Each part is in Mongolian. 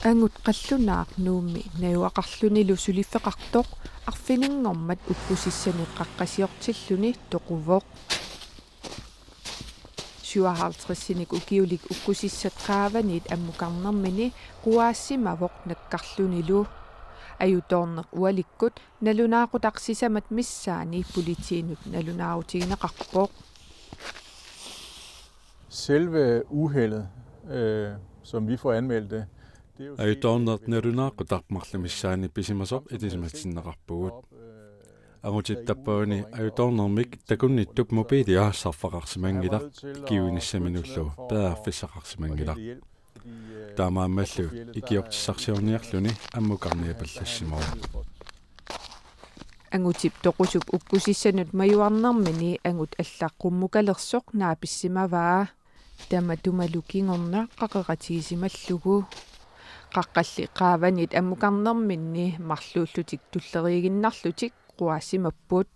Angut kallu naak nuumi neu akallu nilu sulifekaktok akfinin ngommat upusissani kakasiok tilluni tukuvok. Sua haltrisinik ukiulik upusissat kaavanit ammukannammini kuasi mavok nek kallu nilu. Ayu tonnak uolikkut nelunaaku taksisamat missaani politiinut nelunaau tiina kakpok. Selve uheldet, øh, som vi får anmeldt ajutaunnertunaaqu tarpmarlumissaaani pisimasuq itismatsinneqarpugut агутиттаппауни ажутаорнэрмик такунниттук мопиили аассарфақарсимангилар киуинассаминуллу пеаарфиссақарсимангилар таамааммаллу икиортиссарсиорниарлуни аммукарниапаллассимоо ангутип тоқусуп уккусиссанут маюарнармини ангут аллаққуммукалерсоқ нааписсимаваа тама тумалукингорна қақератигисималлугу аққаққалли қааванит аммукарнэрминни марлууллутик туллериигиннарлутик қуаасимаппут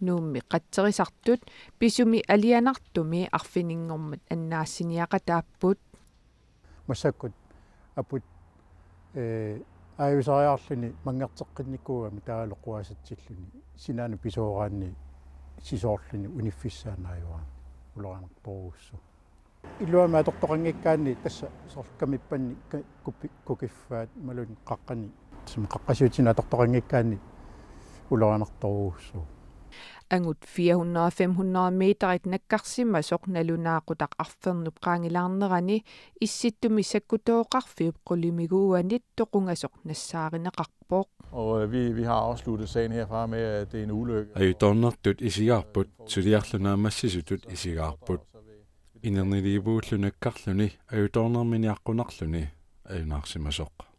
нуумми қатсерисартут писуми алианартуми арфинингормат аннаассиниақатааппут масаккут апут э аависариарлуни мангертеққинниккуугами таалоқуасатсиллуни синаани писоораанни сисоорлуни униффиссаанааюаа улеранерпоруссу илуамаатортоқангиккаанни тасса сорлуккамиппанни куппи кукиффаат малуни қаққани сим қаққасуутина атортоқангиккаанни улеранерторууссуу ангут 400-500 метер ит наккарсима соқналунаақутақ арфернуп қаангилаарнерани исситтуми саккутооқарфиуп қулимигууанит тоқунгасоқ нассааринеқарпоқ Og øh, vi, vi har afsluttet sagen herfra med, at det er en ulykke. Og i Donnertut i Sigarput, så det er massis i Sigarput инернилиибууллунаккарлүни аюторнэрминиаққунарлүни аюнаарсимасоқ